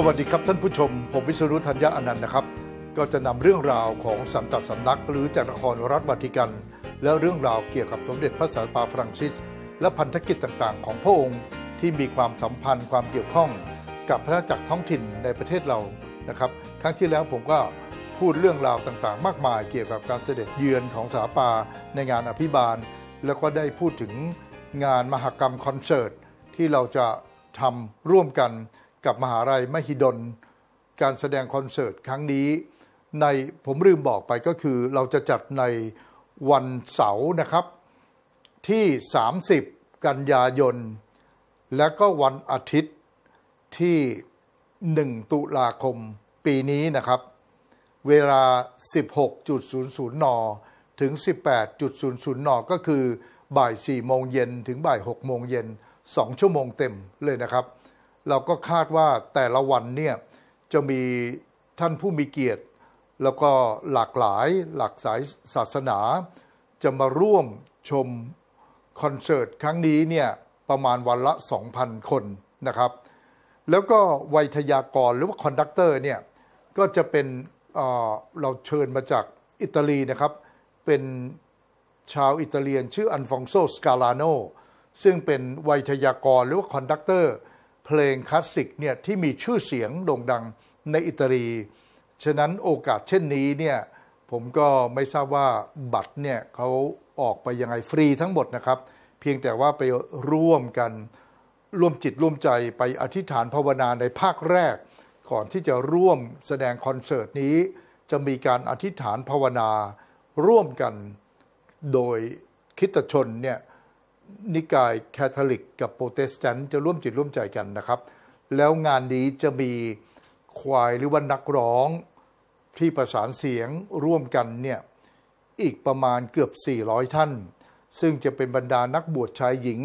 สวัสดีครับท่านผู้ชม ผมวิศรุธัญญาอนันต์นะครับ ก็จะนำเรื่องราวของสันตสำนักหรือจักรครรัฐวัติกัน และเรื่องราวเกี่ยวกับสมเด็จพระสันปาฟรังซิส และพันธกิจต่างๆ ของพระองค์ที่มีความสัมพันธ์ความเกี่ยวข้องกับพระจักรท้องถิ่นในประเทศเรานะครับครั้งที่แล้วผมก็พูดเรื่องราวต่างๆ มากมาย เกี่ยวกับการเสด็จเยือนของสาปาในงานอภิบาลแล้วก็ได้พูดถึงงานมหกรรมคอนเสิร์ตที่เราจะทำร่วมกันับมหาลัยมหิดล การแสดงคอนเสิร์ตครั้งนี้ ในผมลืมบอกไปก็คือ เราจะจัดในวันเสาร์นะครับ ที่ 30 กันยายน และก็วันอาทิตย์ที่ 1 ตุลาคมปีนี้นะครับ เวลา 16.00 น ถึง 18.00 น ก็คือบ่าย 4 โมงเย็นถึงบ่าย 6 โมงเย็น 2 ชั่วโมงเต็มเลยนะครับเราก็คาดว่าแต่ละวันเนี่ย จะมีท่านผู้มีเกียรติ แล้วก็หลากหลายหลากสายศาสนา จะมาร่วมชมคอนเสิร์ตครั้งนี้เนี่ย ประมาณวันละ 2,000 คนนะครับ แล้วก็ไวยทยากรหรือว่าคอนดักเตอร์เนี่ย ก็จะเป็นเเราเชิญมาจากอิตาลีนะครับ เป็นชาวอิตาเลียน ชื่ออันฟองโซสกาลาโนซึ่งเป็นไวยทยากรหรือว่าคอนดักเตอร์เพลงคลาสสิกเนี่ยที่มีชื่อเสียงโด่งดังในอิตาลี ฉะนั้นโอกาสเช่นนี้เนี่ยผมก็ไม่ทราบว่าบัตรเนี่ยเขาออกไปยังไงฟรีทั้งหมดนะครับ เพียงแต่ว่าไปร่วมกัน ร่วมจิตร่วมใจไปอธิษฐานภาวนาในภาคแรกก่อนที่จะร่วมแสดงคอนเสิร์ตนี้ จะมีการอธิษฐานภาวนา ร่วมกันโดยคิตชนเนี่ยนิกายแคทอลิกกับโปรเตสแตนต์จะร่วมจิตร่วมใจกันนะครับ แล้วงานนี้จะมีควายหรือว่านักร้อง ที่ประสานเสียงร่วมกันเนี่ยอีกประมาณเกือบ 400 ท่าน ซึ่งจะเป็นบรรดานักบวชชายหญิง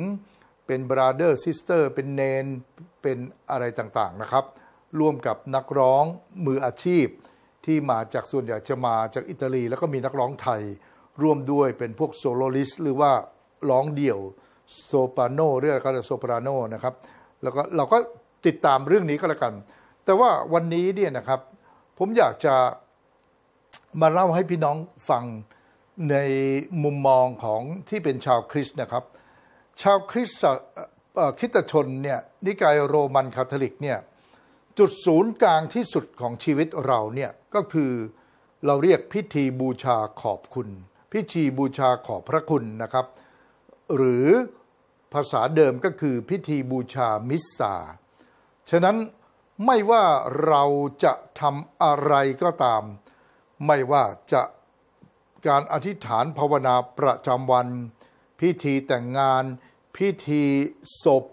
เป็นบราเดอร์ซิสเตอร์เป็นเนนเป็นอะไรต่างๆนะครับ ร่วมกับนักร้องมืออาชีพที่มาจากส่วนใหญ่จะมาจากอิตาลี แล้วก็มีนักร้องไทย ร่วมด้วยเป็นพวกโซโลลิสหรือว่าร้องเดี่ยวโซปราโนเรื่องก็จะโซปราโนนะครับแล้วก็เราก็ติดตามเรื่องนี้ก็แล้วกัน แต่ว่าวันนี้เนี่ยนะครับ ผมอยากจะมาเล่าให้พี่น้องฟังในมุมมองของที่เป็นชาวคริสต์นะครับ ชาวคริสต์คิตชนเนี่ย นิกายโรมันคาทอลิกเนี่ยจุดศูนย์กลางที่สุดของชีวิตเราเนี่ยก็คือเราเรียกพิธีบูชาขอบคุณ พิธีบูชาขอบพระคุณนะครับหรือภาษาเดิมก็คือพิธีบูชามิสซาฉะนั้นไม่ว่าเราจะทำอะไรก็ตาม ไม่ว่าจะการอธิษฐานภาวนาประจำวัน พิธีแต่งงาน พิธีศพ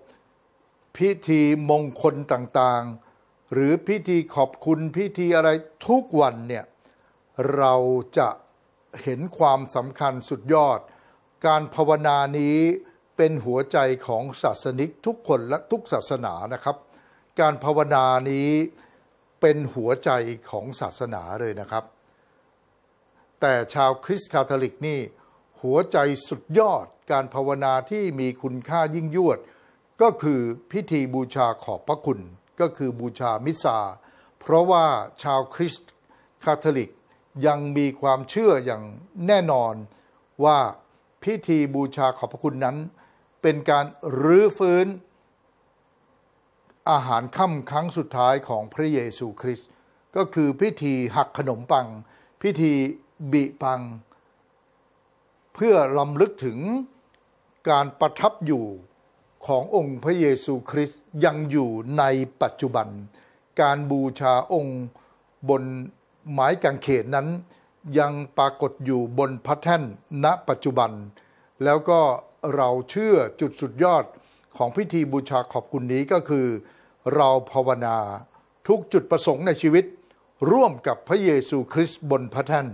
พิธีมงคลต่างๆ หรือพิธีขอบคุณพิธีอะไรทุกวันเนี่ย เราจะเห็นความสำคัญสุดยอดการภาวนานี้เป็นหัวใจของศาสนิกทุกคนและทุกศาสนานะครับ การภาวนานี้เป็นหัวใจของศาสนาเลยนะครับ แต่ชาวคริสต์ คาทอลิกนี่ หัวใจสุดยอดการภาวนาที่มีคุณค่ายิ่งยวด ก็คือพิธีบูชาขอบพระคุณ ก็คือบูชามิซาเพราะว่าชาวคริสต์คาทอลิกยังมีความเชื่ออย่างแน่นอนว่าพิธีบูชาขอบพระคุณนั้น เป็นการรื้อฟื้น อาหารค่ำครั้งสุดท้ายของพระเยซูคริสต์ก็คือพิธีหักขนมปัง พิธีบิปัง เพื่อลำลึกถึงการประทับอยู่ขององค์พระเยซูคริสต์ยังอยู่ในปัจจุบัน การบูชาองค์บนไม้กางเขนนั้นยังปรากฏอยู่บนพัทแท่นณปัจจุบัน แล้วก็เราเชื่อจุดสุดยอดของพิธีบูชาขอบคุณนี้ก็คือ เราภาวนาทุกจุดประสงค์ในชีวิต ร่วมกับพระเยซูคริสต์บนพระแท่น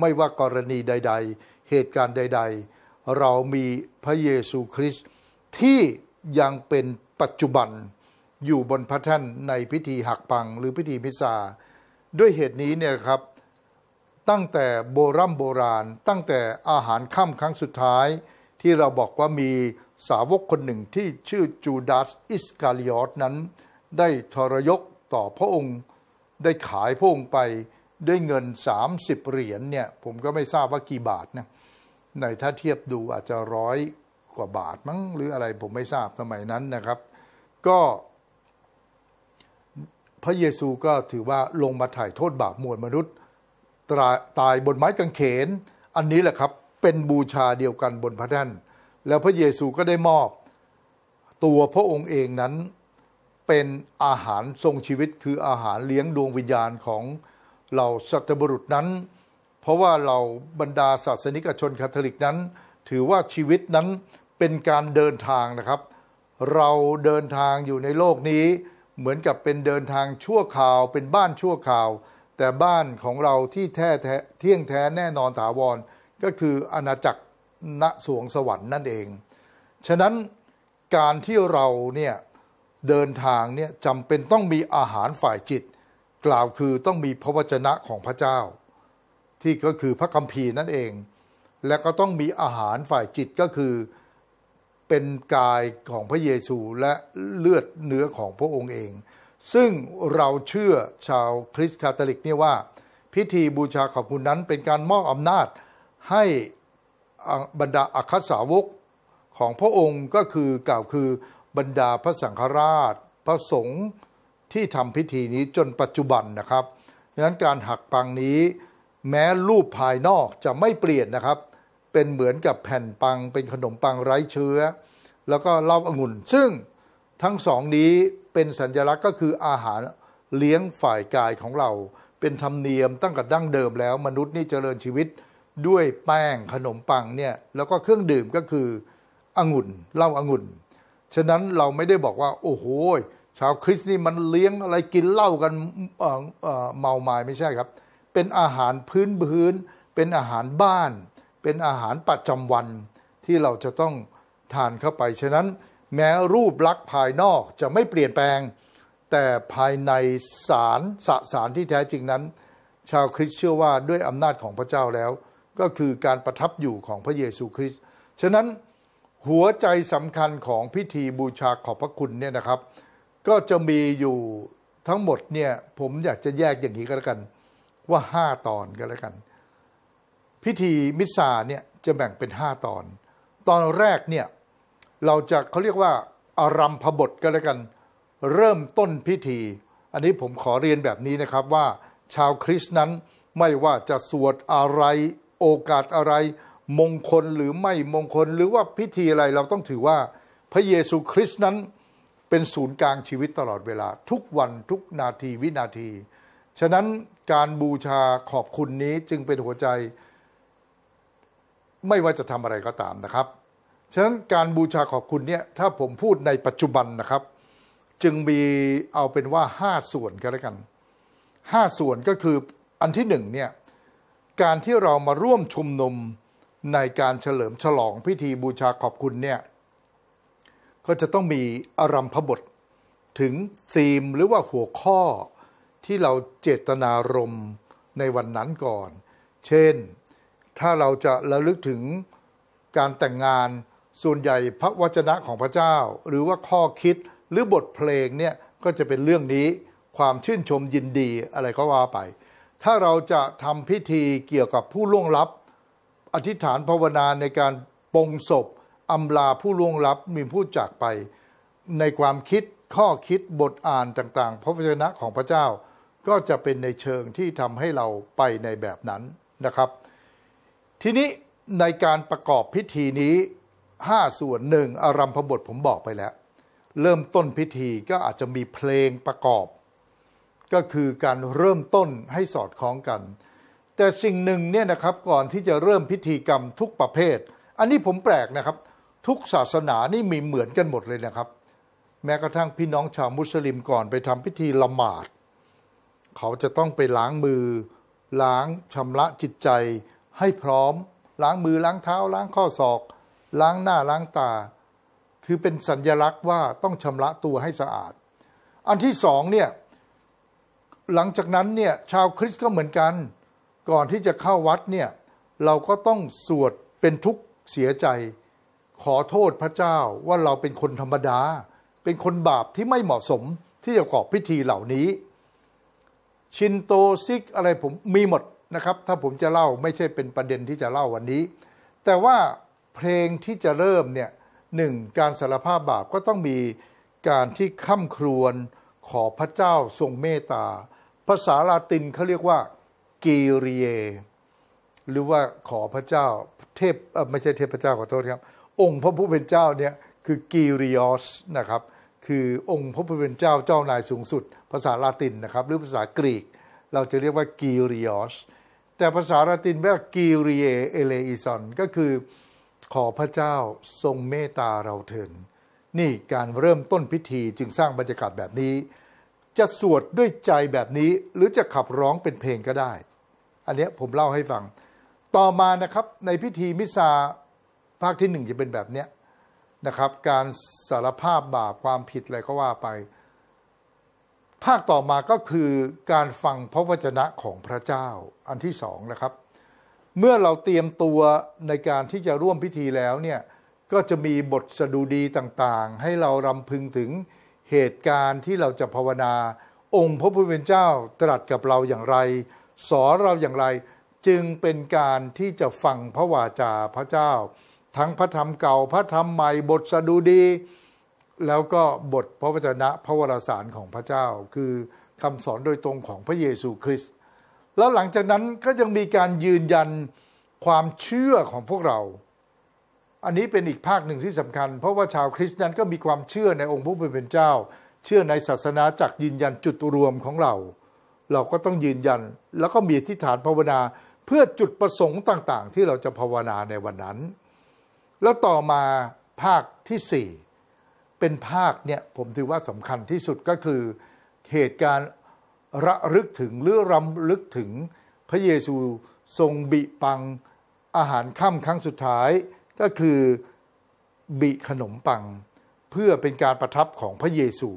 ไม่ว่ากรณีใดๆ เหตุการณ์ใดๆ เรามีพระเยซูคริสต์ที่ยังเป็นปัจจุบัน อยู่บนพระแท่นในพิธีหักปังหรือพิธีมิซาด้วยเหตุนี้เนี่ยครับตั้งแต่โบรโบราณตั้งแต่อาหารค่ำครั้งสุดท้ายที่เราบอกว่ามีสาวกคนหนึ่งที่ชื่อจูดาสอิสกาลิอตนั้น ได้ทรยศต่อพระองค์ได้ขายพระองค์ไป ด้วยเงิน 30 เหรียญเนี่ยผมก็ไม่ทราบว่ากี่บาทนะในถ้าเทียบดูอาจจะร้อยกว่าบาทมั้งหรืออะไรผมไม่ทราบสมัยนั้นนะครับ ก็พระเยซูก็ถือว่าลงมาถ่ายโทษบาปมวลมนุษย์ตายบนไม้กางเขนอันนี้แหละครับเป็นบูชาเดียวกันบนพระแท่นแล้วพระเยซูก็ได้มอบ ตัวพระองค์เองนั้นเป็นอาหารทรงชีวิตคืออาหารเลี้ยงดวงวิญญาณของเหล่าสัตบุรุษนั้น เพราะว่าเหล่าบรรดาศาสนิกชนคาทอลิกนั้น ถือว่าชีวิตนั้นเป็นการเดินทางนะครับ เราเดินทางอยู่ในโลกนี้เหมือนกับเป็นเดินทางชั่วคราวเป็นบ้านชั่วคราวแต่บ้านของเราที่แท้เที่ยงแท้แน่นอนถาวรก็คืออาณาจักรณสวงสวรรค์นั่นเอง ฉะนั้นการที่เราเนี่ยเดินทางเนี่ยจำเป็นต้องมีอาหารฝ่ายจิต กล่าวคือต้องมีพระวจนะของพระเจ้า ที่ก็คือพระคัมภีร์นั่นเอง และก็ต้องมีอาหารฝ่ายจิตก็คือเป็นกายของพระเยซูและเลือดเนื้อของพระองค์เองซึ่งเราเชื่อชาวคริสต์คาทอลิกนี่ว่าพิธีบูชาขอบคุณนั้น เป็นการมอบอำนาจให้บรรดาอัคสาวกของพระองค์ก็คือกล่าวคือบรรดาพระสังฆราช พระสงฆ์ที่ทำพิธีนี้จนปัจจุบันนะครับดังนั้นการหักปังนี้แม้รูปภายนอกจะไม่เปลี่ยนนะครับ เป็นเหมือนกับแผ่นปังเป็นขนมปังไร้เชื้อ แล้วก็เล่าอางุ่น ซึ่งทั้งสองนี้เป็นสัญลักษณ์ก็คืออาหารเลี้ยงฝ่ายกายของเรา เป็นธรรมเนียมตั้งแต่ดั้งเดิมแล้ว มนุษย์นี่เจริญชีวิตด้วยแป้งขนมปังเนี่ยแล้วก็เครื่องดื่มก็คือองุ่นเหล้าองุ่นฉะนั้นเราไม่ได้บอกว่าโอ้โหชาวคริสต์นี่มันเลี้ยงอะไรกินเหล้ากันเมาไม้ไม่ใช่ครับ เป็นอาหารพื้นพื้นเป็นอาหารบ้าน เป็นอาหารประจำวันที่เราจะต้องทานเข้าไปฉะนั้นแม้รูปลักษณ์ภายนอกจะไม่เปลี่ยนแปลง แต่ภายในสารสสารที่แท้จริงนั้น ชาวคริสต์เชื่อว่าด้วยอำนาจของพระเจ้าแล้ว ก็คือการประทับอยู่ของพระเยซูคริสต์ฉะนั้นหัวใจสำคัญของพิธีบูชาขอบพระคุณเนี่ยนะครับ ก็จะมีอยู่ทั้งหมดเนี่ย ผมอยากจะแยกอย่างนี้ก็แล้วกันว่าห้าตอนก็แล้วกัน พิธีมิสซาเนี่ยจะแบ่งเป็นห้าตอน ตอนแรกเนี่ยเราจะเขาเรียกว่าอารัมพบทก็แล้วกันเริ่มต้นพิธี อันนี้ผมขอเรียนแบบนี้นะครับว่าชาวคริสต์นั้นไม่ว่าจะสวดอะไรโอกาสอะไร มงคลหรือไม่มงคลหรือว่าพิธีอะไร เราต้องถือว่าพระเยซูคริสต์นั้นเป็นศูนย์กลางชีวิตตลอดเวลาทุกวันทุกนาทีวินาทีฉะนั้นการบูชาขอบคุณนี้จึงเป็นหัวใจไม่ว่าจะทำอะไรก็ตามนะครับฉะนั้นการบูชาขอบคุณเนี่ยถ้าผมพูดในปัจจุบันนะครับ จึงมีเอาเป็นว่า 5 ส่วนก็แล้วกัน 5 ส่วนก็คืออันที่หนึ่งเนี่ย การที่เรามาร่วมชุมนุมในการเฉลิมฉลองพิธีบูชาขอบคุณเนี่ยก็จะต้องมีอารัมพบทถึงธีมหรือว่าหัวข้อที่เราเจตนารมณ์ในวันนั้นก่อน เช่น ถ้าเราจะระลึกถึงการแต่งงานส่วนใหญ่พระวจนะของพระเจ้า หรือว่าข้อคิดหรือบทเพลงเนี่ยก็จะเป็นเรื่องนี้ความชื่นชมยินดีอะไรก็ว่าไป ถ้าเราจะทำพิธีเกี่ยวกับผู้ล่วงลับ อธิษฐานภาวนาในการปงศพอำลาผู้ล่วงลับมีผู้จากไป ในความคิดข้อคิดบทอ่านต่าง ๆ พระวจนะของพระเจ้า ก็จะเป็นในเชิงที่ทำให้เราไปในแบบนั้นนะครับ ทีนี้ในการประกอบพิธีนี้ห้าส่วนหนึ่งอารัมพบทผมบอกไปแล้ว เริ่มต้นพิธีก็อาจจะมีเพลงประกอบ ก็คือการเริ่มต้นให้สอดคล้องกัน แต่สิ่งหนึ่งเนี่ยนะครับก่อนที่จะเริ่มพิธีกรรมทุกประเภท อันนี้ผมแปลกนะครับทุกศาสนานี่มีเหมือนกันหมดเลยนะครับ แม้กระทั่งพี่น้องชาวมุสลิมก่อนไปทำพิธีละหมาดเขาจะต้องไปล้างมือ ล้างชำระจิตใจ ให้พร้อม ล้างมือล้างเท้า ล้างข้อศอกล้างหน้าล้างตาคือเป็นสัญญลักษณ์ว่าต้องชำระตัวให้สะอาด อันที่สองเนี่ยหลังจากนั้นเนี่ยชาวคริสต์ก็เหมือนกัน ก่อนที่จะเข้าวัดเนี่ยเราก็ต้องสวดเป็นทุกข์เสียใจ ขอโทษพระเจ้าว่าเราเป็นคนธรรมดา เป็นคนบาปที่ไม่เหมาะสมที่จะประกอบพิธีเหล่านี้ ชินโตซิกอะไรผม มีหมดนะครับ ถ้าผมจะเล่าไม่ใช่เป็นประเด็นที่จะเล่าวันนี้ แต่ว่าเพลงที่จะเริ่มเนี่ยหนึ่งการสารภาพบาปก็ต้องมีการที่ข่ำครวญขอพระเจ้าทรงเมตตา ภาษาลาตินเขาเรียกว่ากิเรียหรือว่าขอพระเจ้าเทพไม่ใช่เทพเจ้าขอโทษครับองค์พระผู้เป็นเจ้าเนี่ยคือกเริออสนะครับ คือองค์พระผู้เป็นเจ้าเจ้านายสูงสุดภาษาลาตินนะครับ หรือภาษากรีกเราจะเรียกว่ากเริออสแต่ภาษาลาตินแรีกิเรียเอเลอิซอนก็คือขอพระเจ้าทรงเมตตาเราเถิดนี่การเริ่มต้นพิธีจึงสร้างบรรยากาศแบบนี้ จะสวดด้วยใจแบบนี้ หรือจะขับร้องเป็นเพลงก็ได้ อันนี้ผมเล่าให้ฟังต่อมานะครับในพิธีมิซาภาคที่หนึ่งจะเป็นแบบเนี้ยนะครับ การสารภาพบาปความผิดอะไรก็ว่าไป ภาคต่อมาก็คือการฟังพระวจนะของพระเจ้าอันที่สองนะครับเมื่อเราเตรียมตัวในการที่จะร่วมพิธีแล้วเนี่ยก็จะมีบทสดุดีต่างๆ ให้เรารำพึงถึงเหตุการณ์ที่เราจะภาวนาองค์พระผู้เป็นเจ้าตรัสกับเราอย่างไร สอนเราอย่างไรจึงเป็นการที่จะฟังพระวาจาพระเจ้า ทั้งพระธรรมเก่าพระธรรมใหม่บทสดุดี แล้วก็บทพระวจนะพระวรสารของพระเจ้า คือคำสอนโดยตรงของพระเยซูคริสต์แล้วหลังจากนั้นก็ยังมีการยืนยันความเชื่อของพวกเรา อันนี้เป็นอีกภาคหนึ่งที่สำคัญ เพราะว่าชาวคริสต์นั้นก็มีความเชื่อในองค์พระผู้เป็นเจ้า เชื่อในศาสนาจากยืนยันจุดรวมของเรา เราก็ต้องยืนยันแล้วก็มีทิษฐานภาวนาเพื่อจุดประสงค์ต่างๆ ที่เราจะภาวนาในวันนั้น แล้วต่อมาภาคที่ 4 เป็นภาคเนี่ยผมถือว่าสำคัญที่สุดก็คือเหตุการณ์ระลึกถึงหรือรำลึกถึงพระเยซูทรงบิปังอาหารค่ำครั้งสุดท้ายก็คือบิขนมปัง เพื่อเป็นการประทับของพระเยซู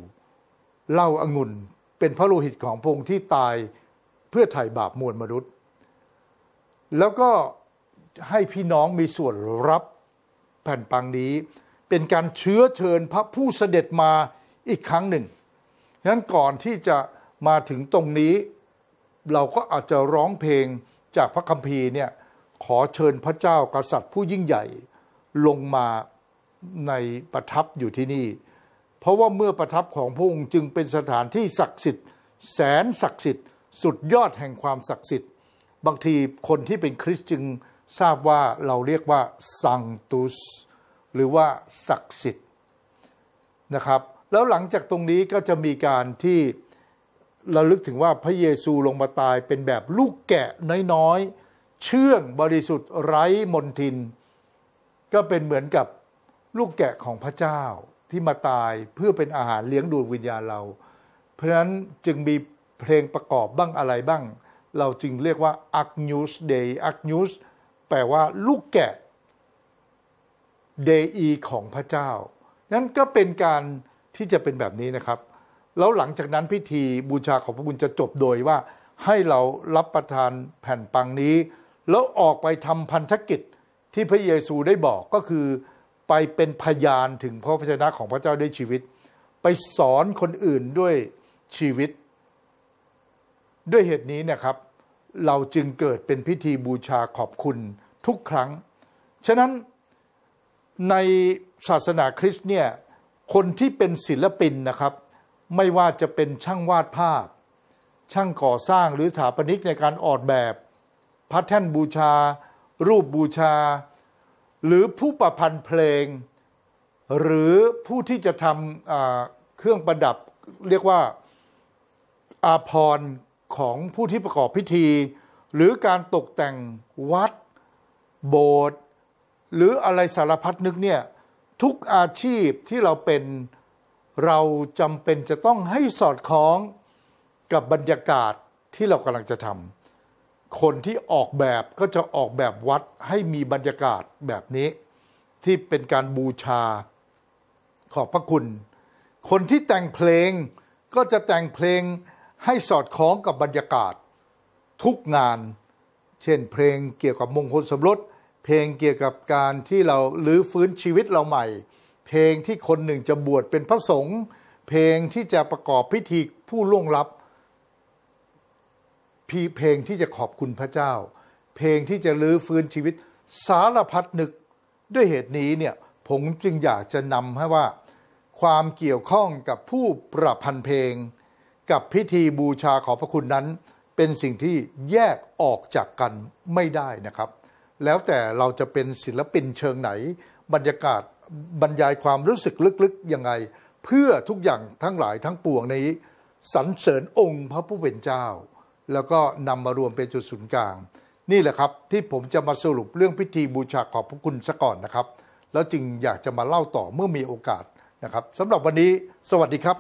เล่าอางุ่นเป็นพระโลหิตของพระองค์ที่ตายเพื่อไถ่บาปมวลมนุษย์ แล้วก็ให้พี่น้องมีส่วนรับแผ่นปังนี้ เป็นการเชื้อเชิญพระผู้เสด็จมาอีกครั้งหนึ่งฉะนั้นก่อนที่จะมาถึงตรงนี้เราก็อาจจะร้องเพลงจากพระคัมภีร์เนี่ยขอเชิญพระเจ้ากษัตริย์ผู้ยิ่งใหญ่ลงมาในประทับอยู่ที่นี่ เพราะว่าเมื่อประทับของพระองค์จึงเป็นสถานที่ศักดิ์สิทธิ์ แสนศักดิ์สิทธิ์สุดยอดแห่งความศักดิ์สิทธิ์บางทีคนที่เป็นคริสต์จึงทราบว่าเราเรียกว่าสังตุสหรือว่าศักดิ์สิทธิ์นะครับ แล้วหลังจากตรงนี้ก็จะมีการที่เราลึกถึงว่าพระเยซูลงมาตายเป็นแบบลูกแกะน้อยๆ เชื่องบริสุทธิ์ไร้มนทิน ก็เป็นเหมือนกับลูกแกะของพระเจ้า ที่มาตายเพื่อเป็นอาหารเลี้ยงดูวิญญาณเรา เพราะนั้นจึงมีเพลงประกอบบ้างอะไรบ้าง เราจึงเรียกว่า a g n u s Day a g n u s แปลว่าลูกแกะ Dei ของพระเจ้านั้นก็เป็นการที่จะเป็นแบบนี้นะครับแล้วหลังจากนั้นพิธีบูชาของพระคุณจะจบโดยว่าให้เรารับประทานแผ่นปังนี้ แล้วออกไปทำพันธกิจที่พระเยซูได้บอกก็คือ ไปเป็นพยานถึงพระพจนะของพระเจ้าด้วยชีวิต ไปสอนคนอื่นด้วยชีวิต ด้วยเหตุนี้นะครับ เราจึงเกิดเป็นพิธีบูชาขอบคุณทุกครั้ง ฉะนั้นในศาสนาคริสต์เนี่ยคนที่เป็นศิลปินนะครับไม่ว่าจะเป็นช่างวาดภาพ ช่างก่อสร้างหรือสถาปนิกในการออกแบบ พัทแท่นบูชา รูปบูชา หรือผู้ประพันธ์เพลง หรือผู้ที่จะทำเครื่องประดับเรียกว่าอาพรของผู้ที่ประกอบพิธี หรือการตกแต่งวัด โบสถ์หรืออะไรสารพัดนึกเนี่ยทุกอาชีพที่เราเป็นเราจำเป็นจะต้องให้สอดคล้องกับบรรยากาศที่เรากำลังจะทำ คนที่ออกแบบก็จะออกแบบวัดให้มีบรรยากาศแบบนี้ ที่เป็นการบูชา ขอบพระคุณ คนที่แต่งเพลงก็จะแต่งเพลงให้สอดคล้องกับบรรยากาศ ทุกงาน เช่นเพลงเกี่ยวกับมงคลสมรส เพลงเกี่ยวกับการที่เราลื้อฟื้นชีวิตเราใหม่เพลงที่คนหนึ่งจะบวชเป็นพระสงฆ์เพลงที่จะประกอบพิธีผู้ล่วงลับพีเพลงที่จะขอบคุณพระเจ้า เพลงที่จะลื้อฟื้นชีวิตสารพัดนึก ด้วยเหตุนี้เนี่ยผมจึงอยากจะนำให้ว่าความเกี่ยวข้องกับผู้ประพันธ์เพลงกับพิธีบูชาขอพระคุณนั้น เป็นสิ่งที่แยกออกจากกันไม่ได้นะครับ แล้วแต่เราจะเป็นศิลปินเชิงไหน บรรยากาศบรรยายความรู้สึกลึกๆ ยังไง เพื่อทุกอย่างทั้งหลายทั้งปวงนี้ สรรเสริญองค์พระผู้เป็นเจ้า แล้วก็นำมารวมเป็นจุดศูนย์กลาง นี่แหละครับที่ผมจะมาสรุปเรื่องพิธีบูชาขอบพระคุณซะก่อนนะครับ แล้วจึงอยากจะมาเล่าต่อเมื่อมีโอกาสนะครับสำหรับวันนี้ สวัสดีครับ